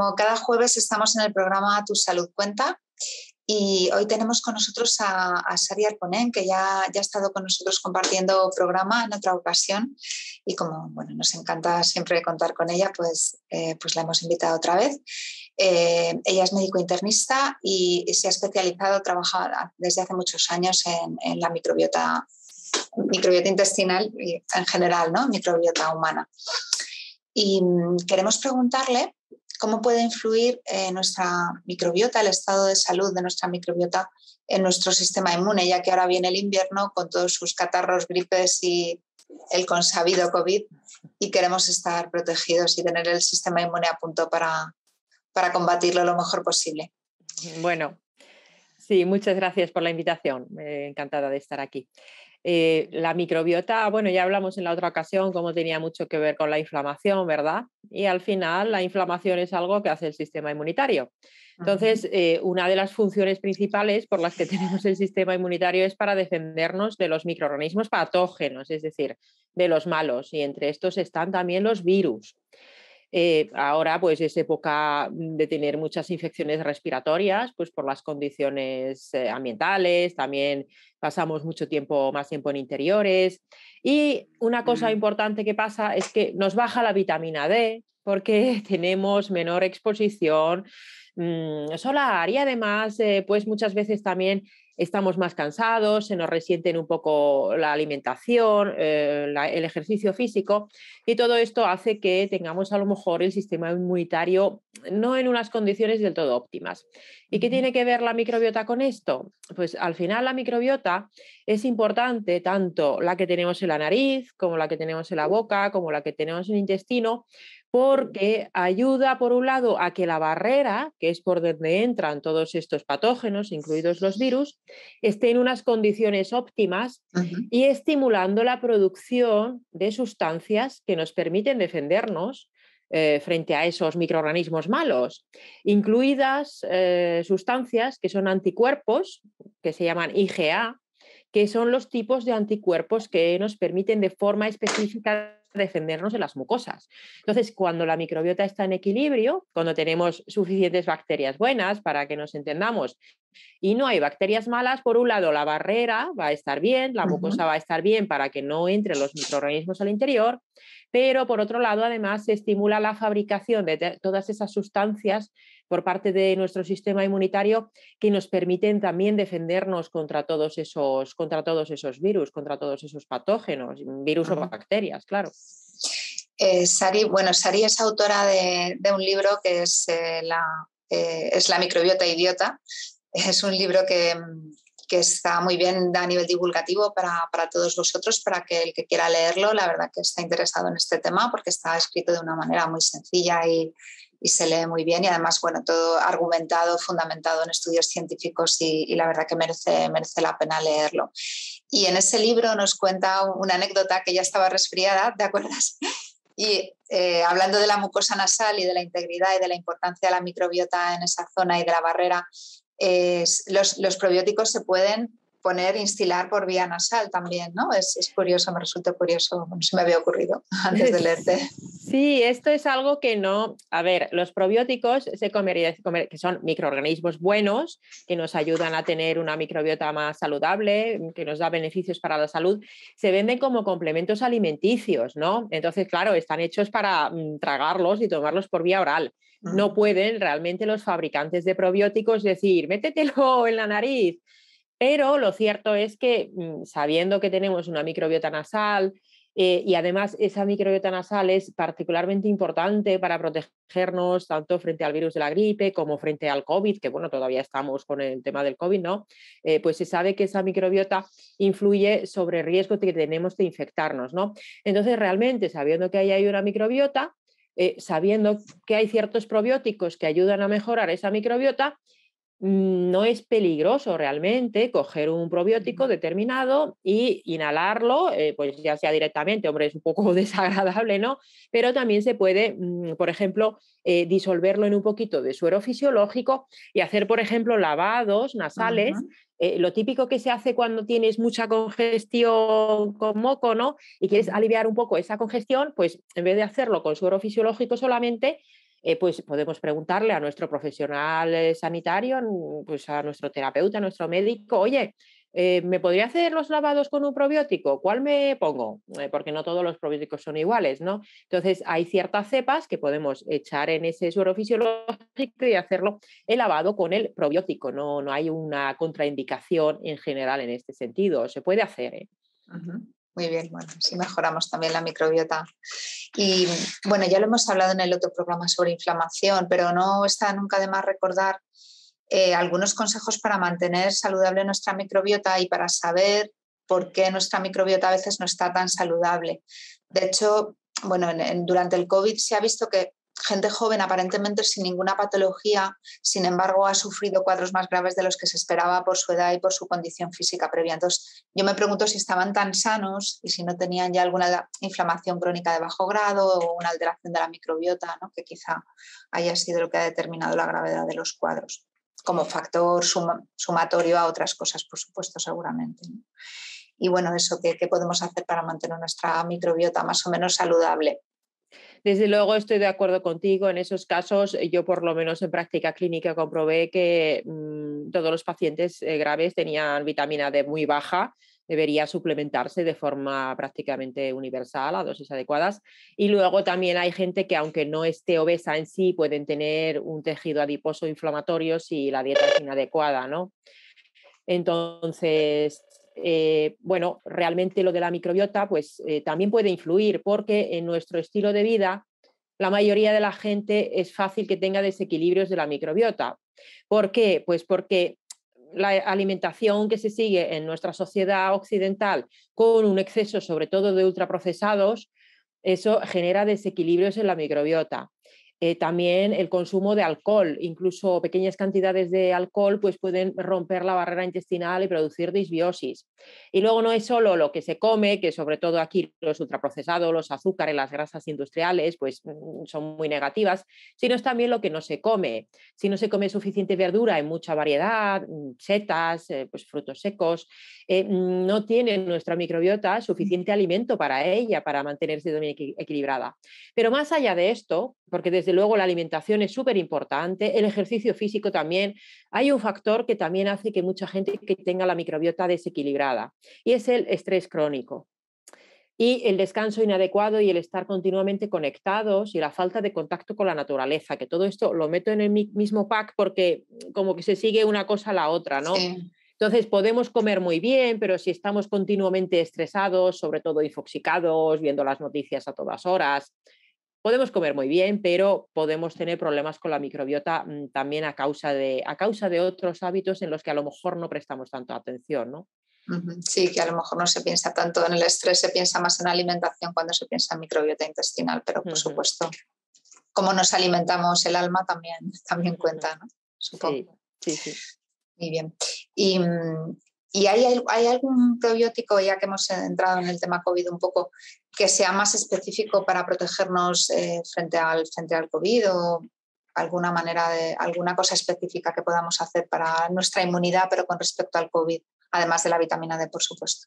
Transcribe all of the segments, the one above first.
como cada jueves estamos en el programa Tu Salud Cuenta y hoy tenemos con nosotros a, a Sari Arponen, que ya, ya, ha estado con nosotros compartiendo programa en otra ocasión y como bueno, nos encanta siempre contar con ella, pues, eh, pues la hemos invitado otra vez. Eh, ella es médico internista y, se ha especializado, trabaja desde hace muchos años en, la microbiota, microbiota intestinal y en general, ¿no? microbiota humana. Y mm, queremos preguntarle cómo puede influir nuestra microbiota, el estado de salud de nuestra microbiota en nuestro sistema inmune, ya que ahora viene el invierno con todos sus catarros, gripes y el consabido COVID y queremos estar protegidos y tener el sistema inmune a punto para, para combatirlo lo mejor posible. Bueno, sí, muchas gracias por la invitación. encantada de estar aquí. Eh, la microbiota, bueno, ya hablamos en la otra ocasión cómo tenía mucho que ver con la inflamación, ¿verdad? Y al final la inflamación es algo que hace el sistema inmunitario. Entonces, eh, una de las funciones principales por las que tenemos el sistema inmunitario es para defendernos de los microorganismos patógenos, es decir, de los malos. Y entre estos están también los virus. Eh, ahora pues es época mm, de tener muchas infecciones respiratorias, pues por las condiciones eh, ambientales, también pasamos mucho tiempo, más tiempo en interiores. Y una cosa mm. importante que pasa es que nos baja la vitamina D porque tenemos menor exposición mm, solar y además eh, pues muchas veces también estamos más cansados, se nos resienten un poco la alimentación, eh, el ejercicio físico y todo esto hace que tengamos a lo mejor el sistema inmunitario no en unas condiciones del todo óptimas. ¿Y qué tiene que ver la microbiota con esto? Pues al final la microbiota es importante tanto la que tenemos en la nariz como la que tenemos en la boca, como la que tenemos en el intestino, porque ayuda, por un lado, a que la barrera, que es por donde entran todos estos patógenos, incluidos los virus, esté en unas condiciones óptimas y estimulando la producción de sustancias que nos permiten defendernos eh, frente a esos microorganismos malos, incluidas eh, sustancias que son anticuerpos, que se llaman IgA, que son los tipos de anticuerpos que nos permiten de forma específica defendernos de las mucosas. Entonces, cuando la microbiota está en equilibrio, cuando tenemos suficientes bacterias buenas para que nos entendamos y no hay bacterias malas, por un lado la barrera va a estar bien, la mucosa va a estar bien para que no entren los microorganismos al interior, pero por otro lado además se estimula la fabricación de todas esas sustancias por parte de nuestro sistema inmunitario que nos permiten también defendernos contra todos esos, contra todos esos virus, contra todos esos patógenos, virus o bacterias, claro. Eh, Sari, bueno, Sari es autora de, un libro que es, eh, eh, es La microbiota idiota, es un libro que, está muy bien a nivel divulgativo para, todos vosotros, para que el que quiera leerlo, la verdad que está interesado en este tema porque está escrito de una manera muy sencilla y, se lee muy bien y además, bueno, todo argumentado, fundamentado en estudios científicos y, la verdad que merece, merece la pena leerlo. Y en ese libro nos cuenta una anécdota que ya estaba resfriada, ¿te acuerdas? Y eh, hablando de la mucosa nasal y de la integridad y de la importancia de la microbiota en esa zona y de la barrera, los, los probióticos se pueden poner instilar por vía nasal también, ¿no? Es, curioso, me resulta curioso, no se me había ocurrido antes de leerte. Sí, esto es algo que no, a ver, los probióticos se que son microorganismos buenos, que nos ayudan a tener una microbiota más saludable, que nos da beneficios para la salud, se venden como complementos alimenticios, ¿no? Entonces, claro, están hechos para mm, tragarlos y tomarlos por vía oral no pueden realmente los fabricantes de probióticos decir, métetelo en la nariz pero lo cierto es que mm, sabiendo que tenemos una microbiota nasal eh, y además esa microbiota nasal es particularmente importante para protegernos tanto frente al virus de la gripe como frente al COVID, que bueno, todavía estamos con el tema del COVID, ¿no? Eh, pues se sabe que esa microbiota influye sobre el riesgo que tenemos de infectarnos, ¿no? Entonces, realmente, sabiendo que ahí hay una microbiota, eh, sabiendo que hay ciertos probióticos que ayudan a mejorar esa microbiota, Mm, no es peligroso realmente coger un probiótico determinado y inhalarlo, eh, pues ya sea directamente, hombre, es un poco desagradable, ¿no? Pero también se puede, mm, por ejemplo, eh, disolverlo en un poquito de suero fisiológico y hacer, por ejemplo, lavados nasales. Eh, lo típico que se hace cuando tienes mucha congestión con moco, ¿no? Y quieres aliviar un poco esa congestión, pues en vez de hacerlo con suero fisiológico solamente, eh, pues podemos preguntarle a nuestro profesional eh, sanitario, mm, pues a nuestro terapeuta, a nuestro médico, oye, eh, ¿me podría hacer los lavados con un probiótico? ¿Cuál me pongo? porque no todos los probióticos son iguales, ¿no? Entonces, hay ciertas cepas que podemos echar en ese suero fisiológico y hacerlo el lavado con el probiótico. No, no hay una contraindicación en general en este sentido. Se puede hacer. ¿eh? Muy bien, bueno, si mejoramos también la microbiota. Y bueno, ya lo hemos hablado en el otro programa sobre inflamación, pero no está nunca de más recordar eh, algunos consejos para mantener saludable nuestra microbiota y para saber por qué nuestra microbiota a veces no está tan saludable. De hecho, bueno, durante el COVID se ha visto que gente joven aparentemente sin ninguna patología, sin embargo ha sufrido cuadros más graves de los que se esperaba por su edad y por su condición física previa. Entonces, yo me pregunto si estaban tan sanos y si no tenían ya alguna inflamación crónica de bajo grado o una alteración de la microbiota, que quizá haya sido lo que ha determinado la gravedad de los cuadros, como factor sumatorio a otras cosas, por supuesto, seguramente. Y bueno, eso, ¿qué podemos hacer para mantener nuestra microbiota más o menos saludable? Desde luego estoy de acuerdo contigo. En esos casos, eh, yo por lo menos en práctica clínica comprobé que mm, todos los pacientes eh, graves tenían vitamina D muy baja debería suplementarse de forma prácticamente universal a dosis adecuadas. Y luego también hay gente que aunque no esté obesa en sí, pueden tener un tejido adiposo inflamatorio si la dieta es inadecuada, ¿no? Entonces, eh, bueno, realmente lo de la microbiota pues eh, también puede influir porque en nuestro estilo de vida la mayoría de la gente es fácil que tenga desequilibrios de la microbiota. ¿Por qué? Pues porque la alimentación que se sigue en nuestra sociedad occidental con un exceso sobre todo de ultraprocesados, eso genera desequilibrios en la microbiota. Eh, también el consumo de alcohol, incluso pequeñas cantidades de alcohol pues pueden romper la barrera intestinal y producir disbiosis. Y luego no es solo lo que se come, que sobre todo aquí los ultraprocesados, los azúcares, las grasas industriales pues mm, son muy negativas, sino es también lo que no se come. Si no se come suficiente verdura en mucha variedad, mm, setas, eh, pues frutos secos, eh, mm, no tiene nuestra microbiota suficiente alimento para ella, para mantenerse equilibrada. Pero más allá de esto, porque desde luego la alimentación es súper importante, el ejercicio físico también. Hay un factor que también hace que mucha gente que tenga la microbiota desequilibrada y es el estrés crónico. Y el descanso inadecuado y el estar continuamente conectados y la falta de contacto con la naturaleza, que todo esto lo meto en el mismo pack porque como que se sigue una cosa a la otra, ¿no? Entonces podemos comer muy bien, pero si estamos continuamente estresados, sobre todo infoxicados, viendo las noticias a todas horas, Podemos comer muy bien, pero podemos tener problemas con la microbiota mm, también a causa de, a causa de otros hábitos en los que a lo mejor no prestamos tanto atención, ¿no? Sí, que a lo mejor no se piensa tanto en el estrés, se piensa más en la alimentación cuando se piensa en microbiota intestinal, pero por supuesto, como nos alimentamos el alma también, también cuenta, ¿no? Supongo. sí, sí. Muy bien. Y mm, ¿Y hay, algún probiótico, ya que hemos entrado en el tema COVID un poco, que sea más específico para protegernos eh, frente, al, al COVID o alguna manera de, alguna cosa específica que podamos hacer para nuestra inmunidad, pero con respecto al COVID, además de la vitamina D, por supuesto?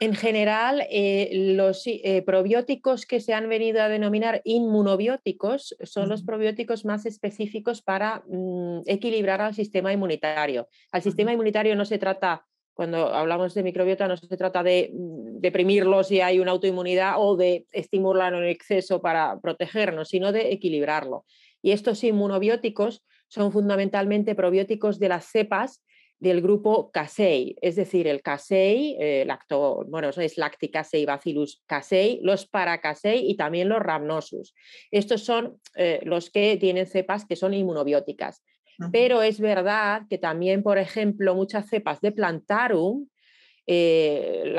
En general, eh, los eh, probióticos que se han venido a denominar inmunobióticos son los probióticos más específicos para mm, equilibrar al sistema inmunitario. Al sistema inmunitario no se trata cuando hablamos de microbiota no se trata de mm, deprimirlo si hay una autoinmunidad o de estimularlo en exceso para protegernos, sino de equilibrarlo. Y estos inmunobióticos son fundamentalmente probióticos de las cepas del grupo casei, es decir, el casei, eh, lacto, bueno, es lacticasei, bacillus casei, los paracasei y también los rhamnosus. Estos son eh, los que tienen cepas que son inmunobióticas pero es verdad que también, por ejemplo, muchas cepas de plantarum, eh,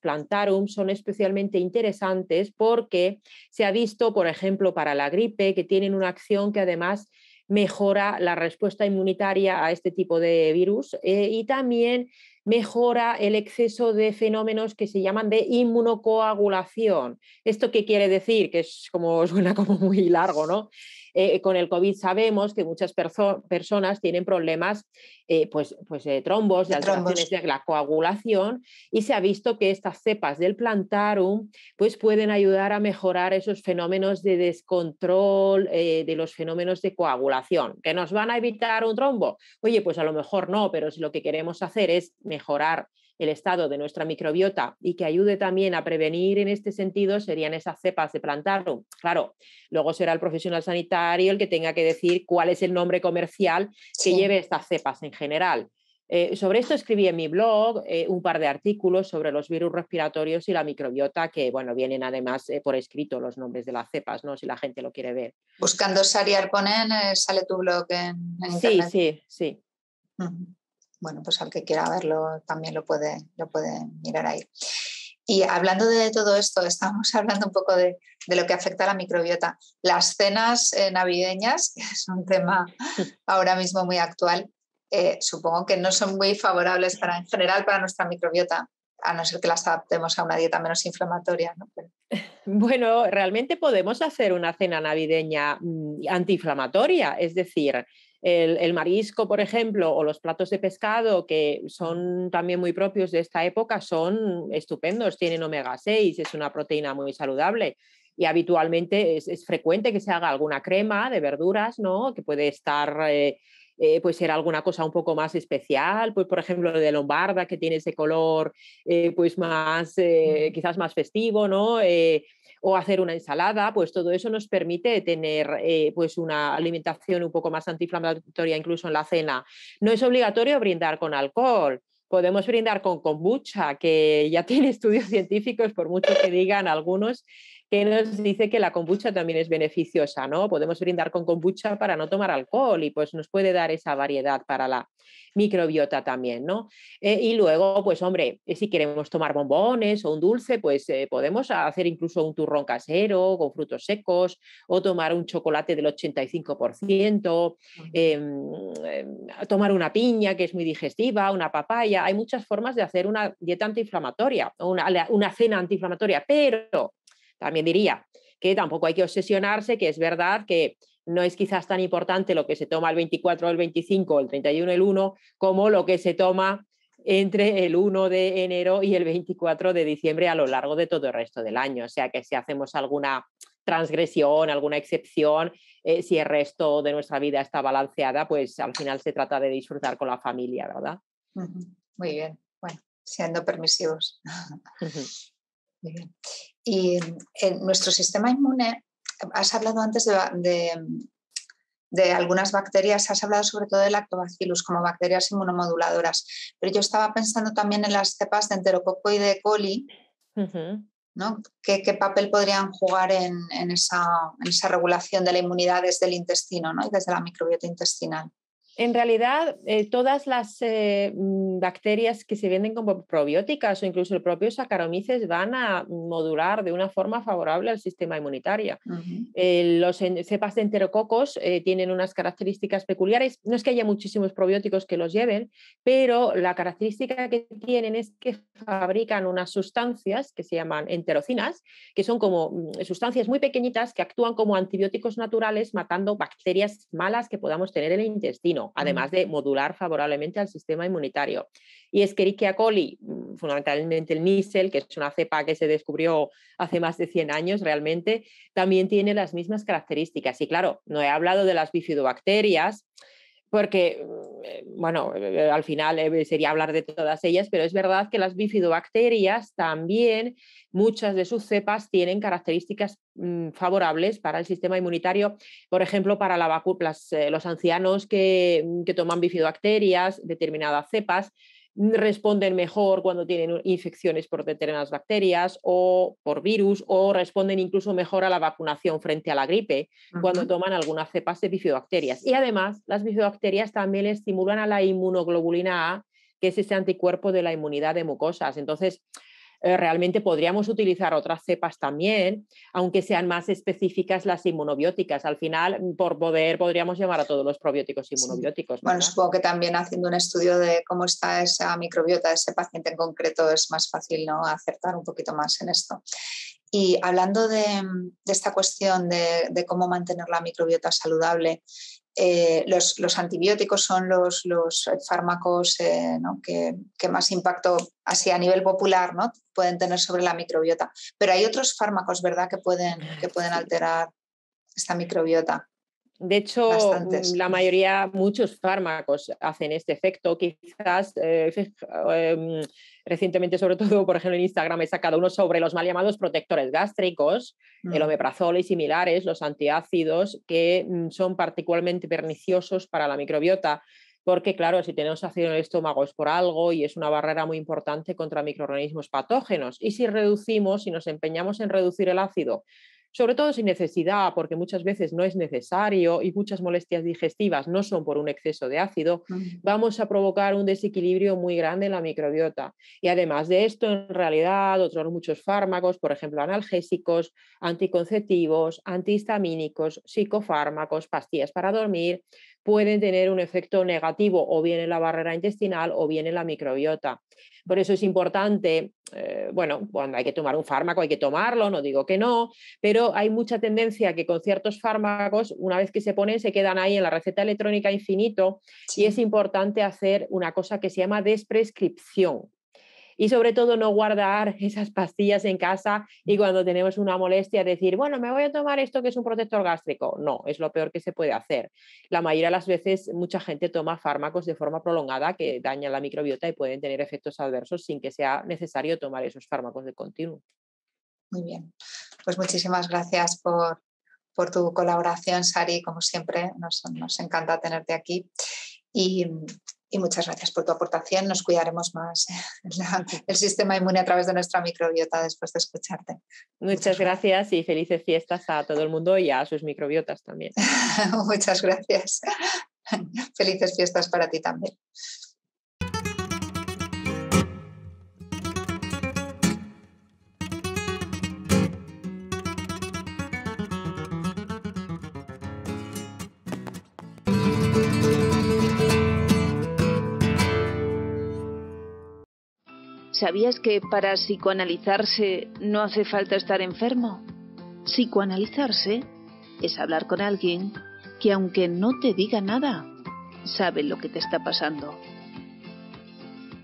plantarum, son especialmente interesantes porque se ha visto, por ejemplo, para la gripe, que tienen una acción que además mejora la respuesta inmunitaria a este tipo de virus eh, y también mejora el exceso de fenómenos que se llaman de inmunocoagulación. ¿Esto qué quiere decir? Que es como suena como muy largo, ¿no? Eh, con el COVID sabemos que muchas personas tienen problemas eh, pues, pues de eh, trombos, de, alteraciones de la coagulación y se ha visto que estas cepas del plantarum pues pueden ayudar a mejorar esos fenómenos de descontrol, de los fenómenos de coagulación, que nos van a evitar un trombo. Oye, pues a lo mejor no, pero si lo que queremos hacer es mejorar el estado de nuestra microbiota y que ayude también a prevenir en este sentido serían esas cepas de plantarum. Claro, luego será el profesional sanitario el que tenga que decir cuál es el nombre comercial que lleve estas cepas en general. Eh, sobre esto escribí en mi blog eh, un par de artículos sobre los virus respiratorios y la microbiota, que bueno, vienen además eh, por escrito los nombres de las cepas, ¿no? Si la gente lo quiere ver. Buscando Sari Arponen sale tu blog en, sí, internet. Sí, sí, sí bueno, pues al que quiera verlo también lo puede, lo mirar ahí. Y hablando de todo esto, estamos hablando un poco de, lo que afecta a la microbiota. Las cenas eh, navideñas, que es un tema ahora mismo muy actual, eh, supongo que no son muy favorables para, en general para nuestra microbiota a no ser que las adaptemos a una dieta menos inflamatoria. Bueno, realmente podemos hacer una cena navideña mm, antiinflamatoria, es decir, el, el, marisco, por ejemplo, o los platos de pescado, que son también muy propios de esta época, son estupendos, tienen omega 6, es una proteína muy saludable. Y habitualmente es, es frecuente que se haga alguna crema de verduras, ¿no? Que puede estar... Eh, pues ser alguna cosa un poco más especial, pues por ejemplo de lombarda que tiene ese color eh, pues más eh, quizás más festivo, ¿no? o hacer una ensalada, pues todo eso nos permite tener eh, pues una alimentación un poco más antiinflamatoria incluso en la cena. No es obligatorio brindar con alcohol. Podemos brindar con kombucha, que ya tiene estudios científicos, por mucho que digan algunos, que nos dice que la kombucha también es beneficiosa, ¿no? Podemos brindar con kombucha para no tomar alcohol y pues nos puede dar esa variedad para la microbiota también, ¿no? Eh, y luego, pues hombre, eh, si queremos tomar bombones o un dulce, pues eh, podemos hacer incluso un turrón casero con frutos secos o tomar un chocolate del 85%, em, em, tomar una piña que es muy digestiva, una papaya. Hay muchas formas de hacer una dieta antiinflamatoria, una, una cena antiinflamatoria, pero también diría que tampoco hay que obsesionarse, que es verdad que no es quizás tan importante lo que se toma el 24, el 25, el 31, el 1, como lo que se toma entre el 1 de enero y el 24 de diciembre a lo largo de todo el resto del año. O sea que si hacemos alguna transgresión, alguna excepción, eh, si el resto de nuestra vida está balanceada, pues al final se trata de disfrutar con la familia, ¿verdad? Muy bien, bueno, siendo permisivos bien. Y en nuestro sistema inmune, has hablado antes de, algunas bacterias, has hablado sobre todo de lactobacillus como bacterias inmunomoduladoras, pero yo estaba pensando también en las cepas de enterococo y de coli, ¿no? ¿Qué, papel podrían jugar en, esa, regulación de la inmunidad desde el intestino y desde la microbiota intestinal? En realidad, eh, todas las eh, mm, bacterias que se venden como probióticas o incluso el propio Saccharomyces van a modular de una forma favorable al sistema inmunitario. Eh, los cepas de enterococos tienen unas características peculiares. No es que haya muchísimos probióticos que los lleven, pero la característica que tienen es que fabrican unas sustancias que se llaman enterocinas, que son como mm, sustancias muy pequeñitas que actúan como antibióticos naturales matando bacterias malas que podamos tener en el intestino además de modular favorablemente al sistema inmunitario. Y Escherichia coli, mm, fundamentalmente el Nissel que es una cepa que se descubrió hace más de 100 años realmente, también tiene las mismas características. Y claro, no he hablado de las bifidobacterias, porque, mm, eh, bueno, eh, al final eh, sería hablar de todas ellas, pero es verdad que las bifidobacterias también, muchas de sus cepas tienen características mm, favorables para el sistema inmunitario, por ejemplo, para la las, los ancianos que, mm, que toman bifidobacterias, determinadas cepas, responden mejor cuando tienen infecciones por determinadas bacterias o por virus o responden incluso mejor a la vacunación frente a la gripe cuando toman algunas cepas de bifidobacterias. Y además, las bifidobacterias también estimulan a la inmunoglobulina A, que es ese anticuerpo de la inmunidad de mucosas. Entonces, eh, realmente podríamos utilizar otras cepas también, aunque sean más específicas las inmunobióticas. Al final, mm, por poder, podríamos llamar a todos los probióticos inmunobióticos. Bueno, supongo que también haciendo un estudio de cómo está esa microbiota de ese paciente en concreto es más fácil ¿no? acertar un poquito más en esto. Y hablando de, mm, esta cuestión de, cómo mantener la microbiota saludable, eh, los, antibióticos son los, fármacos eh, que, más impacto así a nivel popular ¿no? pueden tener sobre la microbiota. Pero hay otros fármacos, ¿verdad?, que pueden, que pueden alterar esta microbiota. De hecho, la mayoría, muchos fármacos hacen este efecto. Quizás eh, em, recientemente, sobre todo, por ejemplo, en Instagram he sacado uno sobre los mal llamados protectores gástricos, el mm. omeprazol y similares, los antiácidos, que mm, son particularmente perniciosos para la microbiota porque claro, si tenemos ácido en el estómago es por algo y es una barrera muy importante contra microorganismos patógenos. Y si reducimos, si nos empeñamos en reducir el ácido sobre todo sin necesidad, porque muchas veces no es necesario y muchas molestias digestivas no son por un exceso de ácido, vamos a provocar un desequilibrio muy grande en la microbiota. Y además de esto, en realidad, otros muchos fármacos, por ejemplo, analgésicos, anticonceptivos, antihistamínicos, psicofármacos, pastillas para dormir, pueden tener un efecto negativo o bien en la barrera intestinal o bien en la microbiota. Por eso es importante, eh, bueno, cuando hay que tomar un fármaco hay que tomarlo, no digo que no, pero hay mucha tendencia que con ciertos fármacos, una vez que se ponen, se quedan ahí en la receta electrónica infinito y es importante hacer una cosa que se llama desprescripción y sobre todo no guardar esas pastillas en casa y mm. cuando tenemos una molestia decir, bueno, me voy a tomar esto que es un protector gástrico. No, es lo peor que se puede hacer. La mayoría de las veces mucha gente toma fármacos de forma prolongada que dañan la microbiota y pueden tener efectos adversos sin que sea necesario tomar esos fármacos de continuo. Muy bien, pues muchísimas gracias por, tu colaboración, Sari, como siempre, nos, nos encanta tenerte aquí. Y y muchas gracias por tu aportación. Nos cuidaremos más el sistema inmune a través de nuestra microbiota después de escucharte. Muchas gracias y felices fiestas a todo el mundo y a sus microbiotas también. muchas gracias. Felices fiestas para ti también. ¿Sabías que para psicoanalizarse no hace falta estar enfermo? Psicoanalizarse es hablar con alguien que aunque no te diga nada, sabe lo que te está pasando.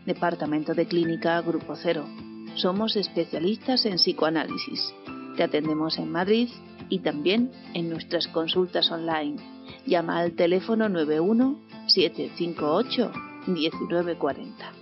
Departamento de Clínica Grupo Cero. Somos especialistas en psicoanálisis. Te atendemos en Madrid y también en nuestras consultas online. Llama al teléfono 91 758 1940.